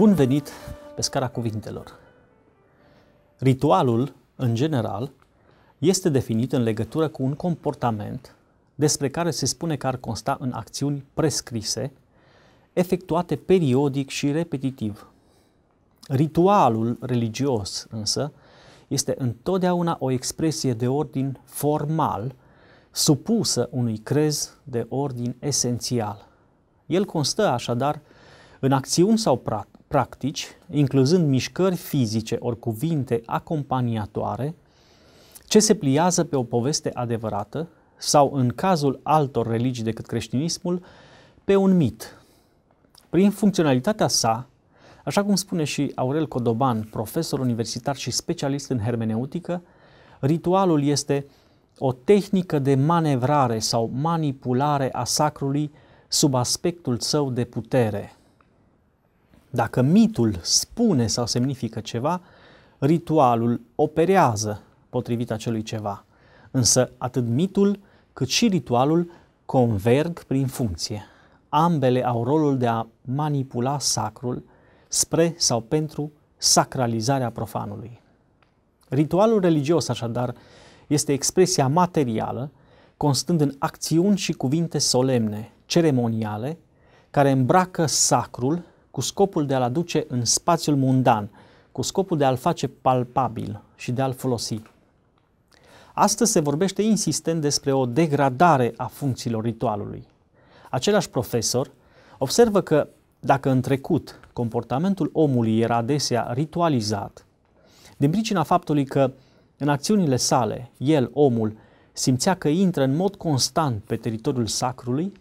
Bun venit pe scara cuvintelor. Ritualul, în general, este definit în legătură cu un comportament despre care se spune că ar consta în acțiuni prescrise, efectuate periodic și repetitiv. Ritualul religios, însă, este întotdeauna o expresie de ordin formal, supusă unui crez de ordin esențial. El constă așadar în acțiuni sau practici, incluzând mișcări fizice ori cuvinte acompaniatoare, ce se pliază pe o poveste adevărată sau, în cazul altor religii decât creștinismul, pe un mit. Prin funcționalitatea sa, așa cum spune și Aurel Codoban, profesor universitar și specialist în hermeneutică, ritualul este o tehnică de manevrare sau manipulare a sacrului sub aspectul său de putere – dacă mitul spune sau semnifică ceva, ritualul operează potrivit acelui ceva. Însă atât mitul cât și ritualul converg prin funcție. Ambele au rolul de a manipula sacrul spre sau pentru sacralizarea profanului. Ritualul religios, așadar, este expresia materială, constând în acțiuni și cuvinte solemne, ceremoniale, care îmbracă sacrul cu scopul de a-l aduce în spațiul mundan, cu scopul de a-l face palpabil și de a-l folosi. Astăzi se vorbește insistent despre o degradare a funcțiilor ritualului. Același profesor observă că dacă în trecut comportamentul omului era adesea ritualizat, din pricina faptului că în acțiunile sale, el, omul, simțea că intră în mod constant pe teritoriul sacrului,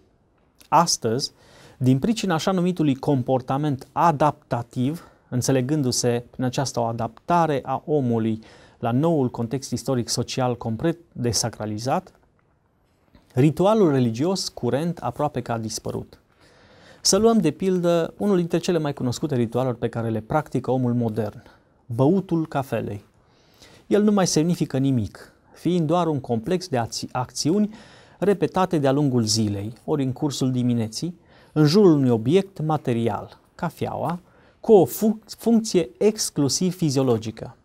astăzi din pricina așa numitului comportament adaptativ, înțelegându-se prin această o adaptare a omului la noul context istoric social complet desacralizat, ritualul religios curent aproape că a dispărut. Să luăm de pildă unul dintre cele mai cunoscute ritualuri pe care le practică omul modern, băutul cafelei. El nu mai semnifică nimic, fiind doar un complex de acțiuni repetate de-a lungul zilei, ori în cursul dimineții, în jurul unui obiect material, cafeaua, cu o funcție exclusiv fiziologică.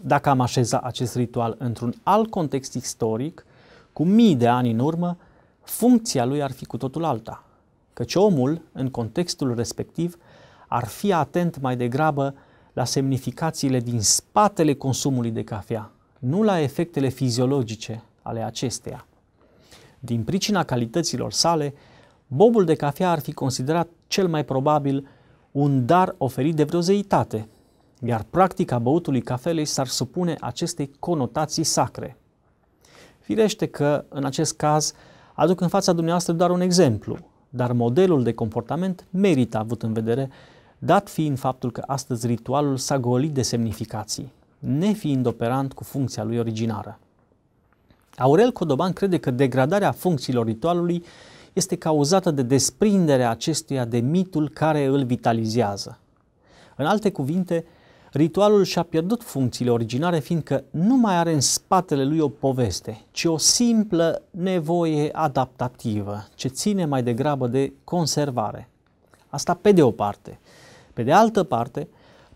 Dacă am așeza acest ritual într-un alt context istoric, cu mii de ani în urmă, funcția lui ar fi cu totul alta, căci omul, în contextul respectiv, ar fi atent mai degrabă la semnificațiile din spatele consumului de cafea, nu la efectele fiziologice ale acesteia. Din pricina calităților sale, Bobul de cafea ar fi considerat cel mai probabil un dar oferit de vreo zeitate, iar practica băutului cafelei s-ar supune acestei conotații sacre. Firește că, în acest caz, aduc în fața dumneavoastră doar un exemplu, dar modelul de comportament merită avut în vedere, dat fiind faptul că astăzi ritualul s-a golit de semnificații, nefiind operant cu funcția lui originară. Aurel Codoban crede că degradarea funcțiilor ritualului este cauzată de desprinderea acestuia de mitul care îl vitalizează. În alte cuvinte, ritualul și-a pierdut funcțiile originare fiindcă nu mai are în spatele lui o poveste, ci o simplă nevoie adaptativă, ce ține mai degrabă de conservare. Asta pe de o parte. Pe de altă parte,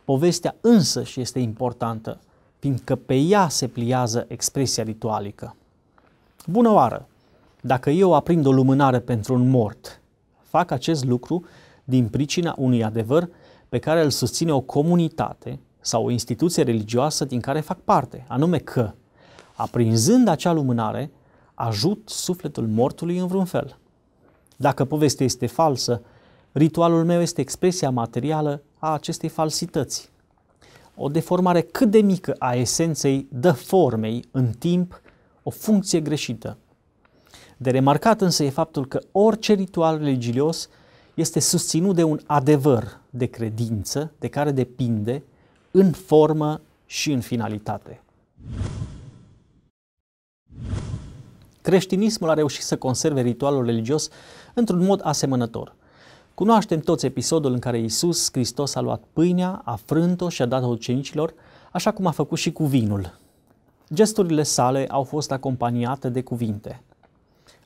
povestea însă și este importantă, fiindcă pe ea se pliază expresia ritualică. Bună oară! Dacă eu aprind o lumânare pentru un mort, fac acest lucru din pricina unui adevăr pe care îl susține o comunitate sau o instituție religioasă din care fac parte, anume că, aprinzând acea lumânare, ajut sufletul mortului în vreun fel. Dacă povestea este falsă, ritualul meu este expresia materială a acestei falsități. O deformare cât de mică a esenței dă formei în timp o funcție greșită, de remarcat însă e faptul că orice ritual religios este susținut de un adevăr de credință de care depinde în formă și în finalitate. Creștinismul a reușit să conserve ritualul religios într-un mod asemănător. Cunoaștem toți episodul în care Isus Hristos a luat pâinea, a frânt-o și a dat-o ucenicilor, așa cum a făcut și cu vinul. Gesturile sale au fost acompaniate de cuvinte –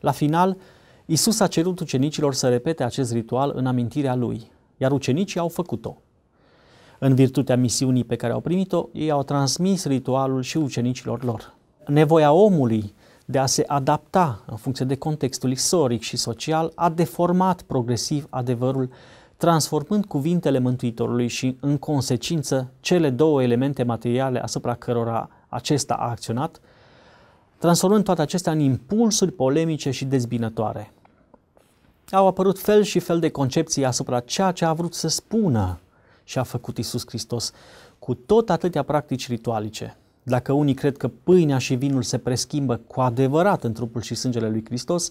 la final, Isus a cerut ucenicilor să repete acest ritual în amintirea lui, iar ucenicii au făcut-o. În virtutea misiunii pe care au primit-o, ei au transmis ritualul și ucenicilor lor. Nevoia omului de a se adapta în funcție de contextul istoric și social a deformat progresiv adevărul, transformând cuvintele Mântuitorului și, în consecință, cele două elemente materiale asupra cărora acesta a acționat, transformând toate acestea în impulsuri polemice și dezbinătoare. Au apărut fel și fel de concepții asupra ceea ce a vrut să spună și a făcut Isus Hristos cu tot atâtea practici ritualice. Dacă unii cred că pâinea și vinul se preschimbă cu adevărat în trupul și sângele lui Hristos,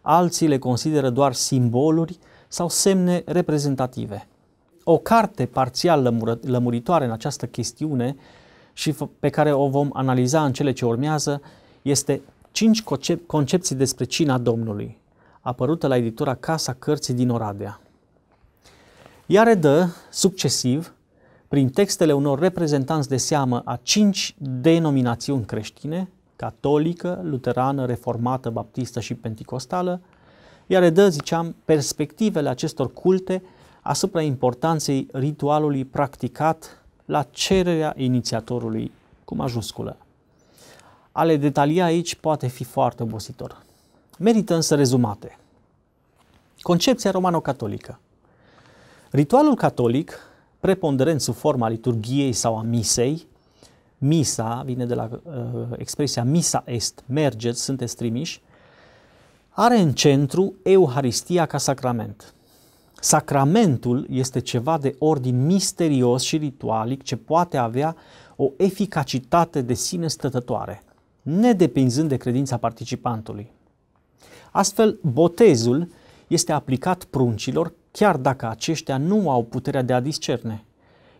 alții le consideră doar simboluri sau semne reprezentative. O carte parțial lămură, lămuritoare în această chestiune și pe care o vom analiza în cele ce urmează este cinci concep- concepții despre cina Domnului, apărută la editura Casa Cărții din Oradea. Ea redă, succesiv, prin textele unor reprezentanți de seamă a cinci denominațiuni creștine, catolică, luterană, reformată, baptistă și penticostală, iar redă, ziceam, perspectivele acestor culte asupra importanței ritualului practicat la cererea inițiatorului cu majusculă. A le detalia aici poate fi foarte obositor. Merită însă rezumate. Concepția romano-catolică. Ritualul catolic, preponderent sub forma liturgiei sau a misei, misa, vine de la uh, expresia misa est, mergeți, sunteți trimiși, are în centru Euharistia ca sacrament. Sacramentul este ceva de ordin misterios și ritualic ce poate avea o eficacitate de sine stătătoare nedepinzând de credința participantului. Astfel, botezul este aplicat pruncilor chiar dacă aceștia nu au puterea de a discerne,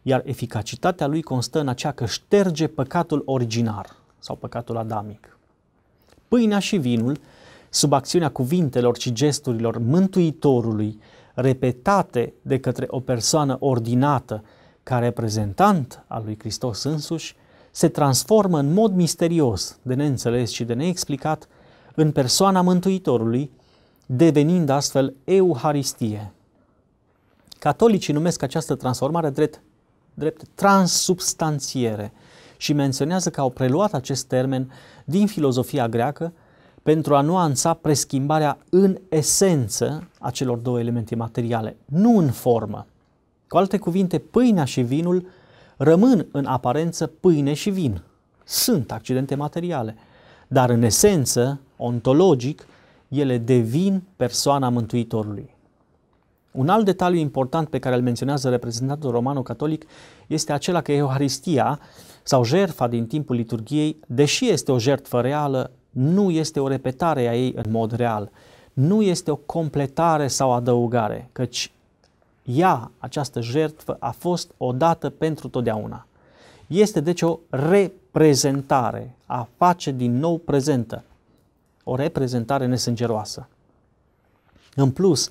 iar eficacitatea lui constă în aceea că șterge păcatul originar sau păcatul adamic. Pâinea și vinul, sub acțiunea cuvintelor și gesturilor Mântuitorului, repetate de către o persoană ordinată ca reprezentant al lui Hristos însuși, se transformă în mod misterios, de neînțeles și de neexplicat, în persoana Mântuitorului, devenind astfel Euharistie. Catolicii numesc această transformare drept, drept transubstanțiere și menționează că au preluat acest termen din filozofia greacă pentru a nuanța preschimbarea în esență a celor două elemente materiale, nu în formă. Cu alte cuvinte, pâinea și vinul rămân în aparență pâine și vin. Sunt accidente materiale, dar în esență, ontologic, ele devin persoana Mântuitorului. Un alt detaliu important pe care îl menționează reprezentantul romano-catolic este acela că Euharistia sau jertfa din timpul liturgiei, deși este o jertfă reală, nu este o repetare a ei în mod real, nu este o completare sau adăugare, căci ea, această jertfă, a fost odată pentru totdeauna. Este deci o reprezentare, a face din nou prezentă, o reprezentare nesângeroasă. În plus,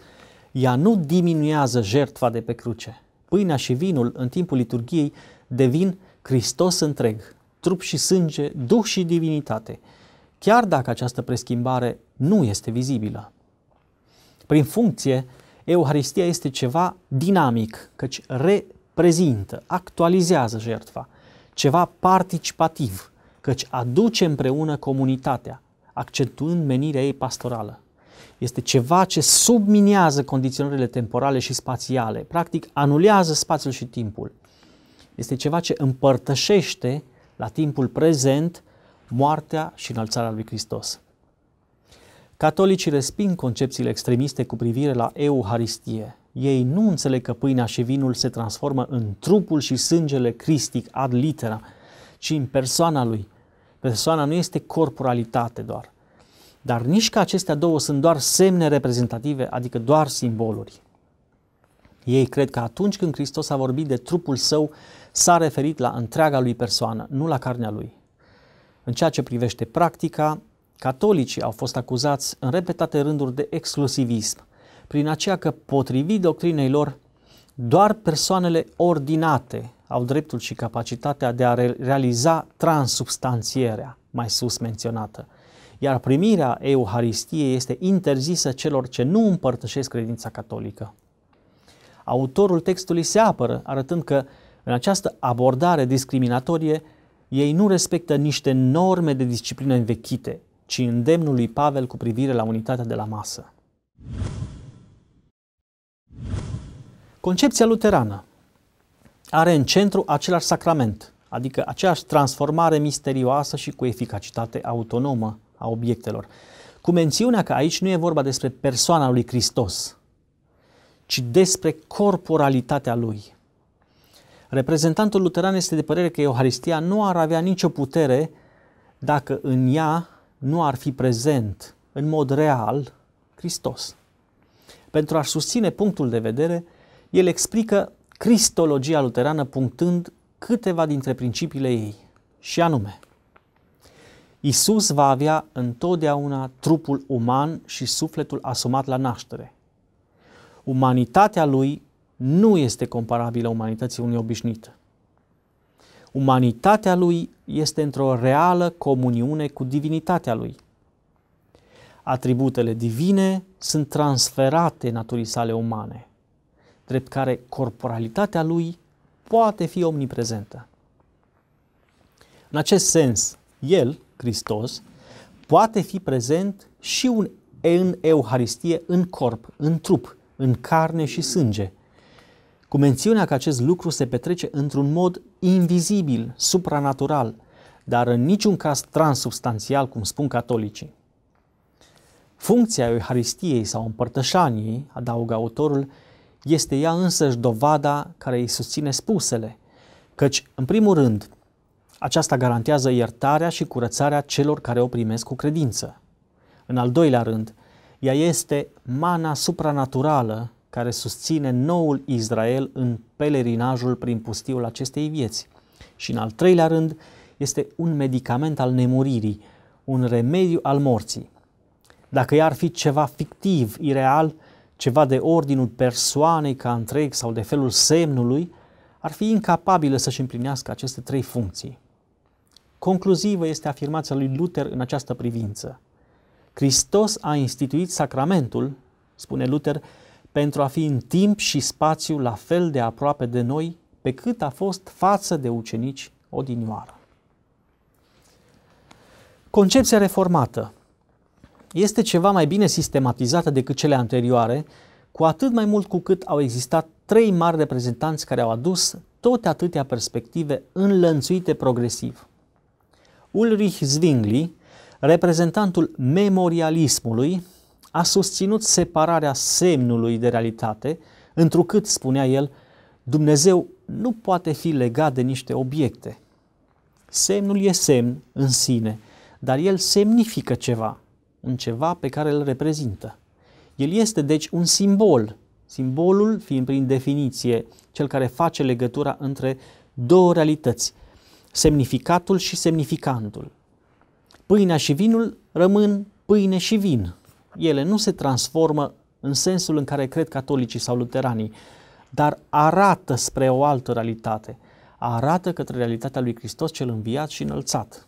ea nu diminuează jertfa de pe cruce. Pâinea și vinul în timpul liturgiei devin Hristos întreg, trup și sânge, duh și divinitate, chiar dacă această preschimbare nu este vizibilă. Prin funcție, Euharistia este ceva dinamic, căci reprezintă, actualizează jertfa, ceva participativ, căci aduce împreună comunitatea, accentuând menirea ei pastorală. Este ceva ce subminează condiționările temporale și spațiale, practic anulează spațiul și timpul. Este ceva ce împărtășește la timpul prezent moartea și înălțarea lui Hristos. Catolicii resping concepțiile extremiste cu privire la Euharistie. Ei nu înțeleg că pâinea și vinul se transformă în trupul și sângele cristic ad litera, ci în persoana lui. Persoana nu este corporalitate doar. Dar nici că acestea două sunt doar semne reprezentative, adică doar simboluri. Ei cred că atunci când Hristos a vorbit de trupul său, s-a referit la întreaga lui persoană, nu la carnea lui. În ceea ce privește practica, Catolicii au fost acuzați în repetate rânduri de exclusivism, prin aceea că, potrivit doctrinei lor, doar persoanele ordinate au dreptul și capacitatea de a realiza transubstanțierea mai sus menționată, iar primirea Euharistiei este interzisă celor ce nu împărtășesc credința catolică. Autorul textului se apără, arătând că în această abordare discriminatorie ei nu respectă niște norme de disciplină învechite, ci îndemnul lui Pavel cu privire la unitatea de la masă. Concepția luterană are în centru același sacrament, adică aceeași transformare misterioasă și cu eficacitate autonomă a obiectelor, cu mențiunea că aici nu e vorba despre persoana lui Hristos, ci despre corporalitatea lui. Reprezentantul luteran este de părere că Euharistia nu ar avea nicio putere dacă în ea nu ar fi prezent în mod real Hristos. Pentru a-și susține punctul de vedere, el explică cristologia luterană punctând câteva dintre principiile ei, și anume, Isus va avea întotdeauna trupul uman și sufletul asumat la naștere. Umanitatea lui nu este comparabilă umanității unui obișnuit. Umanitatea lui este într-o reală comuniune cu divinitatea lui. Atributele divine sunt transferate naturii sale umane, drept care corporalitatea lui poate fi omniprezentă. În acest sens, el, Hristos, poate fi prezent și un, în Euharistie, în corp, în trup, în carne și sânge, cu mențiunea că acest lucru se petrece într-un mod invizibil, supranatural, dar în niciun caz transubstanțial, cum spun catolicii. Funcția Euharistiei sau împărtășaniei, adaugă autorul, este ea însăși dovada care îi susține spusele, căci, în primul rând, aceasta garantează iertarea și curățarea celor care o primesc cu credință. În al doilea rând, ea este mana supranaturală care susține noul Israel în pelerinajul prin pustiul acestei vieți. Și în al treilea rând, este un medicament al nemuririi, un remediu al morții. Dacă ea ar fi ceva fictiv, ireal, ceva de ordinul persoanei ca întreg sau de felul semnului, ar fi incapabilă să-și împlinească aceste trei funcții. Concluzivă este afirmația lui Luther în această privință. Hristos a instituit sacramentul, spune Luther, pentru a fi în timp și spațiu la fel de aproape de noi pe cât a fost față de ucenici odinioară. Concepția reformată este ceva mai bine sistematizată decât cele anterioare, cu atât mai mult cu cât au existat trei mari reprezentanți care au adus tot atâtea perspective înlănțuite progresiv. Ulrich Zwingli, reprezentantul memorialismului, a susținut separarea semnului de realitate, întrucât, spunea el, Dumnezeu nu poate fi legat de niște obiecte. Semnul e semn în sine, dar el semnifică ceva, un ceva pe care îl reprezintă. El este deci un simbol, simbolul fiind prin definiție cel care face legătura între două realități, semnificatul și semnificantul. Pâinea și vinul rămân pâine și vin ele nu se transformă în sensul în care cred catolicii sau luteranii, dar arată spre o altă realitate. Arată către realitatea lui Hristos cel înviat și înălțat.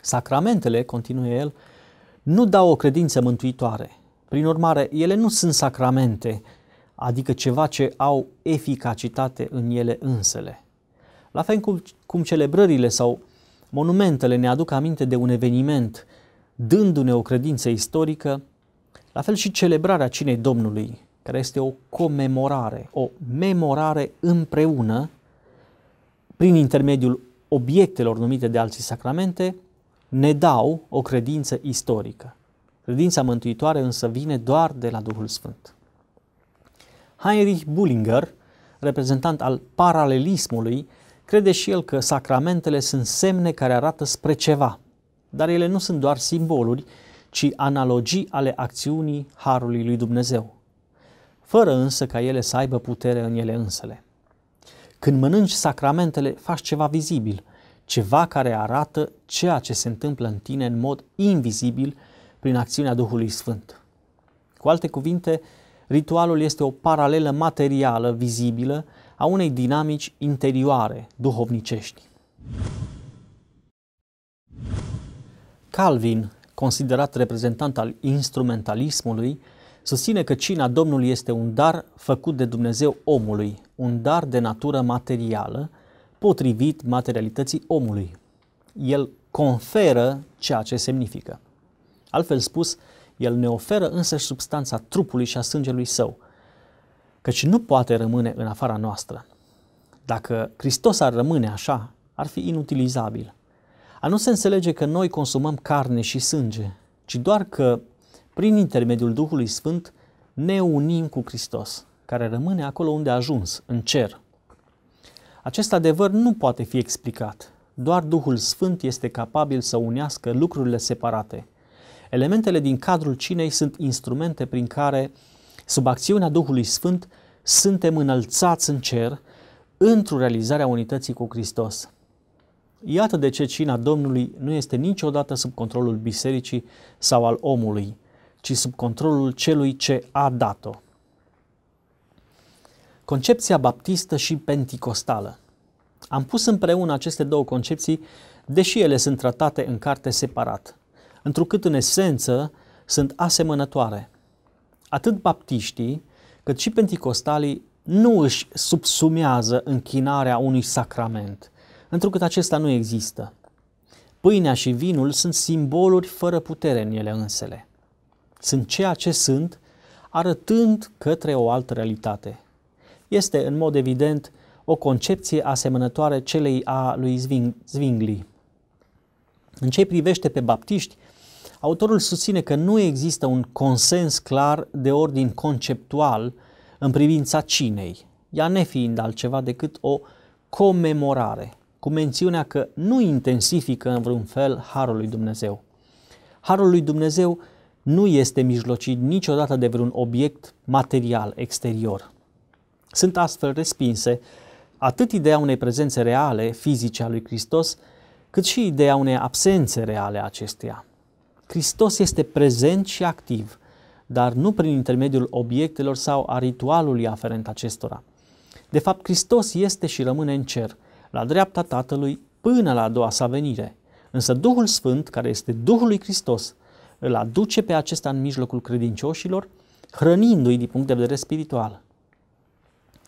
Sacramentele, continuă el, nu dau o credință mântuitoare. Prin urmare, ele nu sunt sacramente, adică ceva ce au eficacitate în ele însele. La fel cum, cum celebrările sau monumentele ne aduc aminte de un eveniment dându-ne o credință istorică, la fel și celebrarea Cinei Domnului, care este o comemorare, o memorare împreună, prin intermediul obiectelor numite de alții sacramente, ne dau o credință istorică. Credința mântuitoare însă vine doar de la Duhul Sfânt. Heinrich Bullinger, reprezentant al paralelismului, crede și el că sacramentele sunt semne care arată spre ceva – dar ele nu sunt doar simboluri, ci analogii ale acțiunii Harului lui Dumnezeu, fără însă ca ele să aibă putere în ele însele. Când mănânci sacramentele, faci ceva vizibil, ceva care arată ceea ce se întâmplă în tine în mod invizibil prin acțiunea Duhului Sfânt. Cu alte cuvinte, ritualul este o paralelă materială, vizibilă, a unei dinamici interioare, duhovnicești. Calvin, considerat reprezentant al instrumentalismului, susține că cina Domnului este un dar făcut de Dumnezeu omului, un dar de natură materială, potrivit materialității omului. El conferă ceea ce semnifică. Altfel spus, el ne oferă însă substanța trupului și a sângelui său, căci nu poate rămâne în afara noastră. Dacă Hristos ar rămâne așa, ar fi inutilizabil. A nu se înțelege că noi consumăm carne și sânge, ci doar că, prin intermediul Duhului Sfânt, ne unim cu Hristos, care rămâne acolo unde a ajuns, în cer. Acest adevăr nu poate fi explicat. Doar Duhul Sfânt este capabil să unească lucrurile separate. Elementele din cadrul cinei sunt instrumente prin care, sub acțiunea Duhului Sfânt, suntem înălțați în cer într-o realizare a unității cu Hristos. Iată de ce cina Domnului nu este niciodată sub controlul bisericii sau al omului, ci sub controlul celui ce a dat-o. Concepția baptistă și penticostală. Am pus împreună aceste două concepții, deși ele sunt tratate în carte separat, întrucât în esență sunt asemănătoare. Atât baptiștii, cât și penticostalii nu își subsumează închinarea unui sacrament – întrucât acesta nu există. Pâinea și vinul sunt simboluri fără putere în ele însele. Sunt ceea ce sunt, arătând către o altă realitate. Este, în mod evident, o concepție asemănătoare celei a lui Zwingli. În ce privește pe baptiști, autorul susține că nu există un consens clar de ordin conceptual în privința cinei, ea nefiind altceva decât o comemorare cu mențiunea că nu intensifică în vreun fel harul lui Dumnezeu. Harul lui Dumnezeu nu este mijlocit niciodată de vreun obiect material exterior. Sunt astfel respinse atât ideea unei prezențe reale, fizice a lui Hristos, cât și ideea unei absențe reale a acesteia. Hristos este prezent și activ, dar nu prin intermediul obiectelor sau a ritualului aferent acestora. De fapt, Hristos este și rămâne în cer – la dreapta Tatălui până la a doua sa venire. Însă Duhul Sfânt, care este Duhul lui Hristos, îl aduce pe acesta în mijlocul credincioșilor, hrănindu-i din punct de vedere spiritual.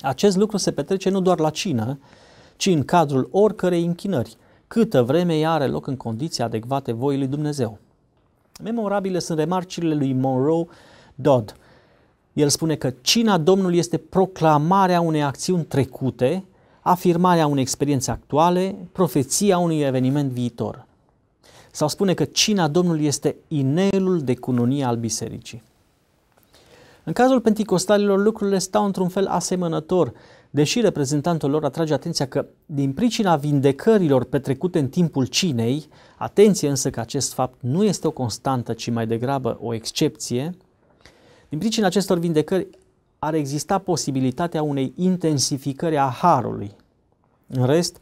Acest lucru se petrece nu doar la cină, ci în cadrul oricărei închinări, câtă vreme ea are loc în condiții adecvate voii lui Dumnezeu. Memorabile sunt remarcile lui Monroe Dodd. El spune că cina Domnului este proclamarea unei acțiuni trecute afirmarea unei experiențe actuale, profeția unui eveniment viitor. Sau spune că cina Domnului este inelul de cununie al bisericii. În cazul penticostalilor, lucrurile stau într-un fel asemănător, deși reprezentantul lor atrage atenția că, din pricina vindecărilor petrecute în timpul cinei, atenție însă că acest fapt nu este o constantă, ci mai degrabă o excepție, din pricina acestor vindecări, ar exista posibilitatea unei intensificări a harului. În rest,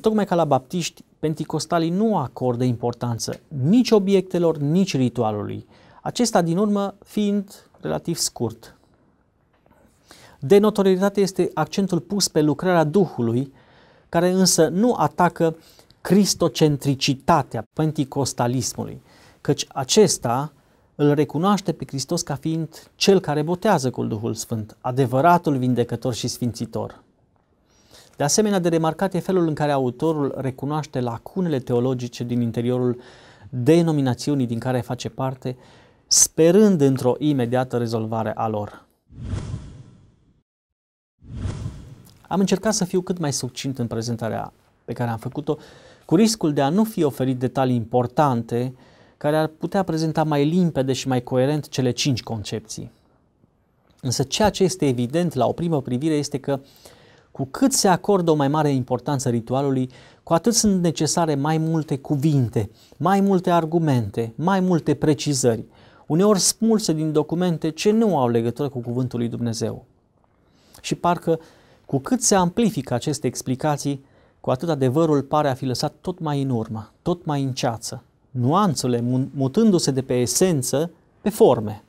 tocmai ca la baptiști, penticostalii nu acordă importanță nici obiectelor, nici ritualului, acesta din urmă fiind relativ scurt. De notorietate este accentul pus pe lucrarea Duhului, care însă nu atacă cristocentricitatea penticostalismului, căci acesta îl recunoaște pe Hristos ca fiind cel care botează cu Duhul Sfânt, adevăratul vindecător și sfințitor. De asemenea, de remarcat e felul în care autorul recunoaște lacunele teologice din interiorul denominațiunii din care face parte, sperând într-o imediată rezolvare a lor. Am încercat să fiu cât mai succint în prezentarea pe care am făcut-o, cu riscul de a nu fi oferit detalii importante care ar putea prezenta mai limpede și mai coerent cele cinci concepții. Însă ceea ce este evident la o primă privire este că cu cât se acordă o mai mare importanță ritualului, cu atât sunt necesare mai multe cuvinte, mai multe argumente, mai multe precizări, uneori smulse din documente ce nu au legătură cu cuvântul lui Dumnezeu. Și parcă cu cât se amplifică aceste explicații, cu atât adevărul pare a fi lăsat tot mai în urmă, tot mai în ceață, nuanțele, mutându-se de pe esență pe forme.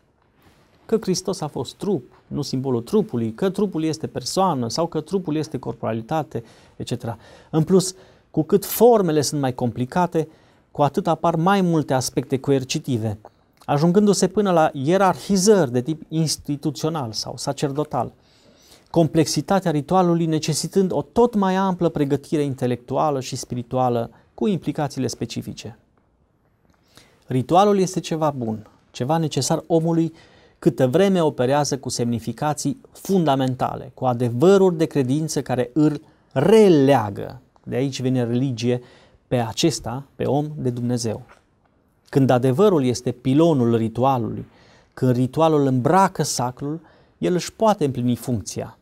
Că Hristos a fost trup, nu simbolul trupului, că trupul este persoană sau că trupul este corporalitate, etc. În plus, cu cât formele sunt mai complicate, cu atât apar mai multe aspecte coercitive, ajungându-se până la ierarhizări de tip instituțional sau sacerdotal complexitatea ritualului necesitând o tot mai amplă pregătire intelectuală și spirituală cu implicațiile specifice. Ritualul este ceva bun, ceva necesar omului câtă vreme operează cu semnificații fundamentale, cu adevăruri de credință care îl releagă. De aici vine religie pe acesta, pe om de Dumnezeu. Când adevărul este pilonul ritualului, când ritualul îmbracă sacrul, el își poate împlini funcția.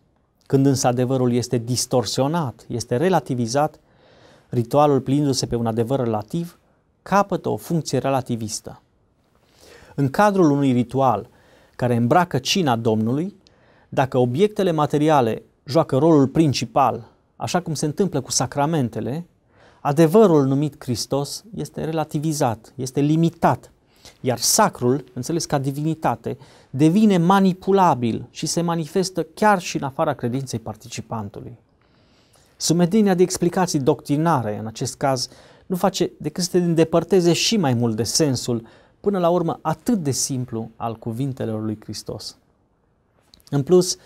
Când însă adevărul este distorsionat, este relativizat, ritualul plindu-se pe un adevăr relativ, capătă o funcție relativistă. În cadrul unui ritual care îmbracă cina Domnului, dacă obiectele materiale joacă rolul principal, așa cum se întâmplă cu sacramentele, adevărul numit Hristos este relativizat, este limitat, iar sacrul, înțeles ca divinitate, devine manipulabil și se manifestă chiar și în afara credinței participantului. Sumedinia de explicații doctrinare, în acest caz nu face decât să te îndepărteze și mai mult de sensul, până la urmă atât de simplu, al cuvintelor lui Hristos. În plus,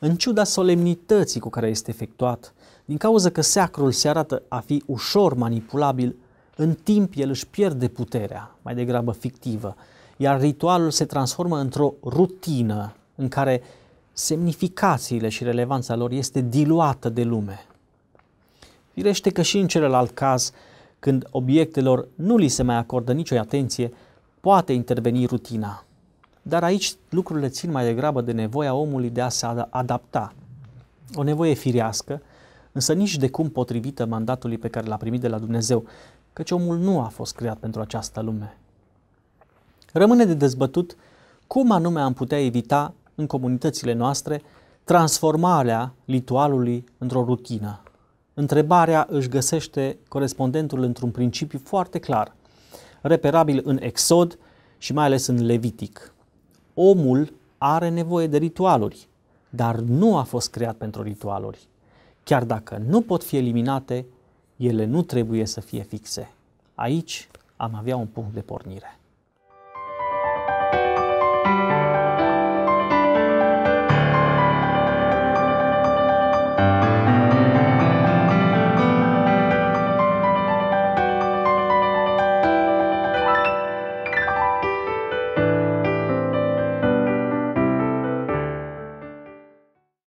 în ciuda solemnității cu care este efectuat, din cauza că seacrul se arată a fi ușor manipulabil, în timp el își pierde puterea, mai degrabă fictivă, iar ritualul se transformă într-o rutină în care semnificațiile și relevanța lor este diluată de lume. Firește că și în celălalt caz, când obiectelor nu li se mai acordă nicio atenție, poate interveni rutina. Dar aici lucrurile țin mai degrabă de nevoia omului de a se adapta. O nevoie firească, însă nici de cum potrivită mandatului pe care l-a primit de la Dumnezeu, căci omul nu a fost creat pentru această lume. Rămâne de dezbătut cum anume am putea evita în comunitățile noastre transformarea litualului într-o rutină întrebarea își găsește corespondentul într-un principiu foarte clar, reperabil în Exod și mai ales în Levitic. Omul are nevoie de ritualuri, dar nu a fost creat pentru ritualuri. Chiar dacă nu pot fi eliminate, ele nu trebuie să fie fixe. Aici am avea un punct de pornire.